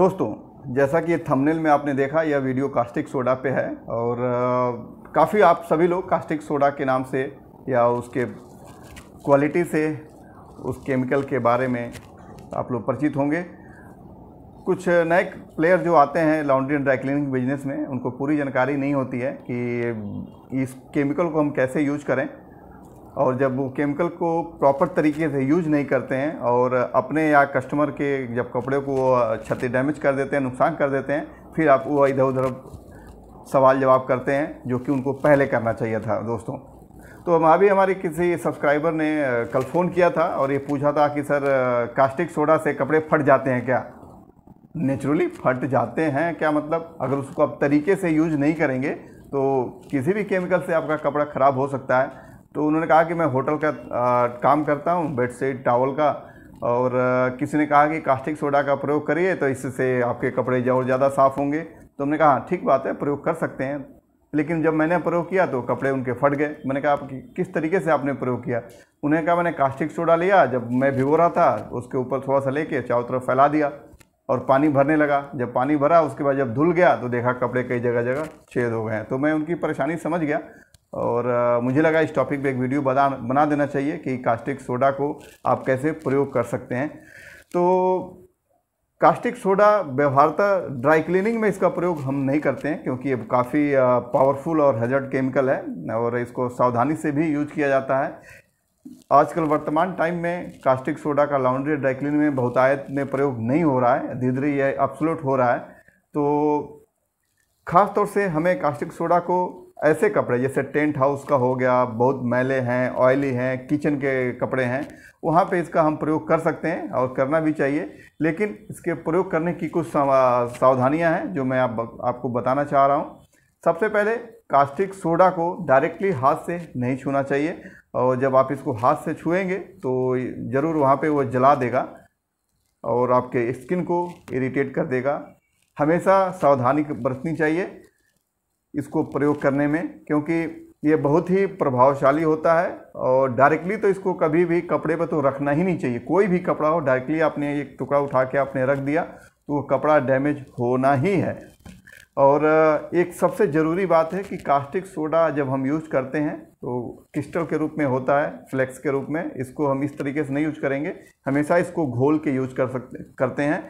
दोस्तों जैसा कि थंबनेल में आपने देखा यह वीडियो कास्टिक सोडा पे है और काफ़ी आप सभी लोग कास्टिक सोडा के नाम से या उसके क्वालिटी से उस केमिकल के बारे में आप लोग परिचित होंगे कुछ नए प्लेयर जो आते हैं laundry and dry cleaning business में उनको पूरी जानकारी नहीं होती है कि इस केमिकल को हम कैसे यूज करें और जब वो केमिकल को प्रॉपर तरीके से यूज नहीं करते हैं और अपने या कस्टमर के जब कपड़े को क्षति डैमेज कर देते हैं नुकसान कर देते हैं फिर आप वो इधर उधर सवाल जवाब करते हैं जो कि उनको पहले करना चाहिए था दोस्तों तो हम अभी हमारे किसी सब्सक्राइबर ने कल फ़ोन किया था और ये पूछा था कि सर कास्टिक सोडा से कपड़े फट जाते हैं क्या नेचुरली फट जाते हैं क्या मतलब अगर उसको आप तरीके से यूज नहीं करेंगे तो किसी भी केमिकल से आपका कपड़ा ख़राब हो सकता है तो उन्होंने कहा कि मैं होटल का आ, काम करता हूँ बेडशीट टावल का और आ, किसी ने कहा कि कास्टिक सोडा का प्रयोग करिए तो इससे आपके कपड़े और ज़्यादा साफ़ होंगे तो हमने कहा ठीक बात है प्रयोग कर सकते हैं लेकिन जब मैंने प्रयोग किया तो कपड़े उनके फट गए मैंने कहा आप कि, किस तरीके से आपने प्रयोग किया उन्हें कहा मैंने कास्टिक सोडा लिया जब मैं भिगो रहा था उसके ऊपर थोड़ा सा लेके चारों तरफ फैला दिया और पानी भरने लगा जब पानी भरा उसके बाद जब धुल गया तो देखा कपड़े कई जगह जगह छेद हो गए हैं तो मैं उनकी परेशानी समझ गया और मुझे लगा इस टॉपिक पे एक वीडियो बना बना देना चाहिए कि कास्टिक सोडा को आप कैसे प्रयोग कर सकते हैं तो कास्टिक सोडा व्यवहारता ड्राई क्लीनिंग में इसका प्रयोग हम नहीं करते हैं क्योंकि ये काफ़ी पावरफुल और हजर्ड केमिकल है और इसको सावधानी से भी यूज किया जाता है आजकल वर्तमान टाइम में कास्टिक सोडा का लाउंड्री ड्राई क्लीन में बहुतायत में प्रयोग नहीं हो रहा है धीरे धीरे यह अपसलोट हो रहा है तो ख़ास तौर से हमें कास्टिक सोडा को ऐसे कपड़े जैसे टेंट हाउस का हो गया बहुत मैले हैं ऑयली हैं किचन के कपड़े हैं वहाँ पे इसका हम प्रयोग कर सकते हैं और करना भी चाहिए लेकिन इसके प्रयोग करने की कुछ सावधानियाँ हैं जो मैं आप आपको बताना चाह रहा हूँ सबसे पहले कास्टिक सोडा को डायरेक्टली हाथ से नहीं छूना चाहिए और जब आप इसको हाथ से छुएंगे तो ज़रूर वहाँ पे वो जला देगा और आपके स्किन को इरिटेट कर देगा हमेशा सावधानी बरतनी चाहिए इसको प्रयोग करने में क्योंकि ये बहुत ही प्रभावशाली होता है और डायरेक्टली तो इसको कभी भी कपड़े पर तो रखना ही नहीं चाहिए कोई भी कपड़ा हो डायरेक्टली आपने एक टुकड़ा उठा के आपने रख दिया तो वो कपड़ा डैमेज होना ही है और एक सबसे ज़रूरी बात है कि कास्टिक सोडा जब हम यूज करते हैं तो क्रिस्टल के रूप में होता है फ्लेक्स के रूप में इसको हम इस तरीके से नहीं यूज करेंगे हमेशा इसको घोल के यूज कर सकते करते हैं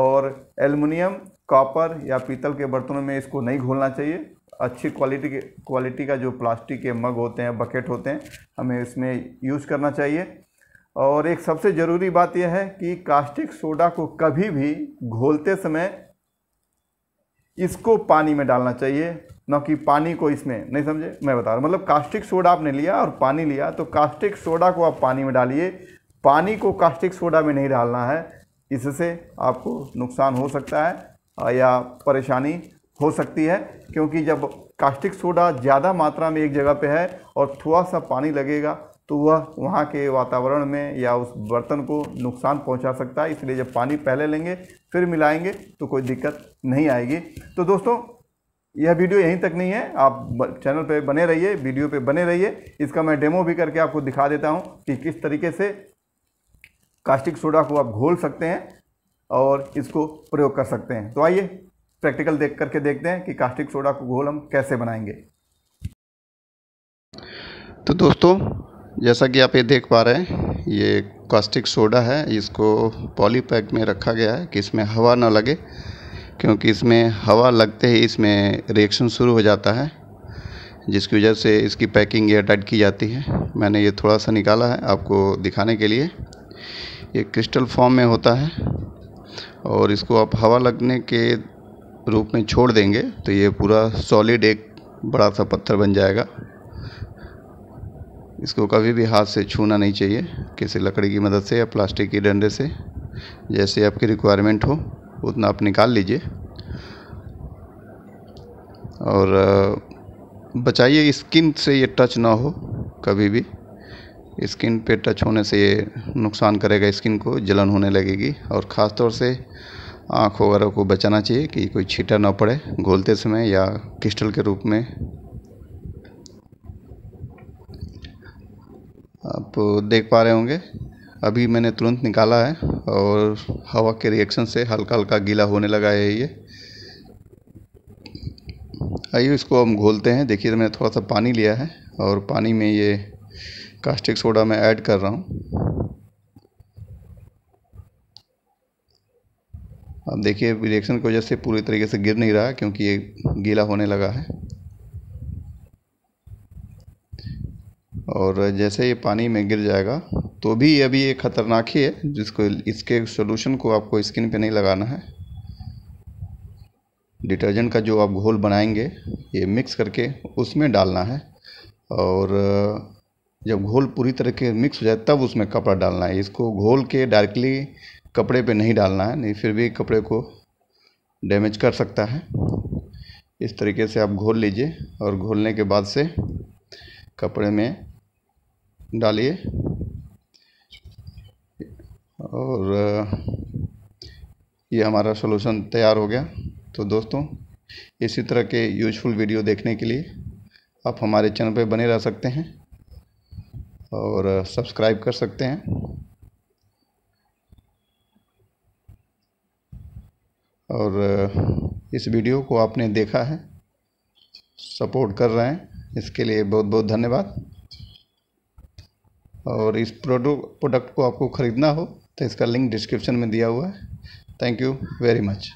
और एलमिनियम कॉपर या पीतल के बर्तनों में इसको नहीं घोलना चाहिए अच्छी क्वालिटी के क्वालिटी का जो प्लास्टिक के मग होते हैं बकेट होते हैं हमें इसमें यूज़ करना चाहिए और एक सबसे ज़रूरी बात यह है कि कास्टिक सोडा को कभी भी घोलते समय इसको पानी में डालना चाहिए न कि पानी को इसमें नहीं समझे मैं बता रहा हूँ मतलब कास्टिक सोडा आपने लिया और पानी लिया तो कास्टिक सोडा को आप पानी में डालिए पानी को कास्टिक सोडा में नहीं डालना है इससे आपको नुकसान हो सकता है या परेशानी हो सकती है क्योंकि जब कास्टिक सोडा ज़्यादा मात्रा में एक जगह पे है और थोड़ा सा पानी लगेगा तो वह वहाँ के वातावरण में या उस बर्तन को नुकसान पहुँचा सकता है इसलिए जब पानी पहले लेंगे फिर मिलाएंगे तो कोई दिक्कत नहीं आएगी तो दोस्तों यह वीडियो यहीं तक नहीं है आप चैनल पे बने रहिए वीडियो पर बने रहिए इसका मैं डेमो भी करके आपको दिखा देता हूँ कि किस तरीके से कास्टिक सोडा को आप घोल सकते हैं और इसको प्रयोग कर सकते हैं तो आइए प्रैक्टिकल देख करके देखते हैं कि कास्टिक सोडा को घोल हम कैसे बनाएंगे तो दोस्तों जैसा कि आप ये देख पा रहे हैं ये कास्टिक सोडा है इसको पॉलीपैक में रखा गया है कि इसमें हवा ना लगे क्योंकि इसमें हवा लगते ही इसमें रिएक्शन शुरू हो जाता है जिसकी वजह से इसकी पैकिंग टाइट की जाती है मैंने ये थोड़ा सा निकाला है आपको दिखाने के लिए ये क्रिस्टल फॉर्म में होता है और इसको आप हवा लगने के रूप में छोड़ देंगे तो ये पूरा सॉलिड एक बड़ा सा पत्थर बन जाएगा इसको कभी भी हाथ से छूना नहीं चाहिए किसी लकड़ी की मदद से या प्लास्टिक के डंडे से जैसे आपकी रिक्वायरमेंट हो उतना आप निकाल लीजिए और बचाइए स्किन से ये टच ना हो कभी भी स्किन पे टच होने से ये नुकसान करेगा स्किन को जलन होने लगेगी और ख़ास तौर से आँख वगैरह को बचाना चाहिए कि कोई छीटा ना पड़े घोलते समय या क्रिस्टल के रूप में आप देख पा रहे होंगे अभी मैंने तुरंत निकाला है और हवा के रिएक्शन से हल्का हल्का गीला होने लगा है ये आइए इसको हम घोलते हैं देखिए मैंने थोड़ा सा पानी लिया है और पानी में ये कास्टिक सोडा मैं ऐड कर रहा हूँ अब देखिए रिएक्शन की वजह से पूरी तरीके से गिर नहीं रहा क्योंकि ये गीला होने लगा है और जैसे ये पानी में गिर जाएगा तो भी अभी ये ख़तरनाक ही है जिसको इसके सोल्यूशन को आपको स्किन पे नहीं लगाना है डिटर्जेंट का जो आप घोल बनाएंगे ये मिक्स करके उसमें डालना है और जब घोल पूरी तरह के मिक्स हो जाए तब उसमें कपड़ा डालना है इसको घोल के डायरेक्टली कपड़े पे नहीं डालना है नहीं फिर भी कपड़े को डैमेज कर सकता है इस तरीके से आप घोल लीजिए और घोलने के बाद से कपड़े में डालिए और ये हमारा सोलूशन तैयार हो गया तो दोस्तों इसी तरह के यूजफुल वीडियो देखने के लिए आप हमारे चैनल पर बने रह सकते हैं और सब्सक्राइब कर सकते हैं और इस वीडियो को आपने देखा है सपोर्ट कर रहे हैं इसके लिए बहुत बहुत धन्यवाद और इस प्रोडक्ट प्रोडक्ट को आपको ख़रीदना हो तो इसका लिंक डिस्क्रिप्शन में दिया हुआ है थैंक यू वेरी मच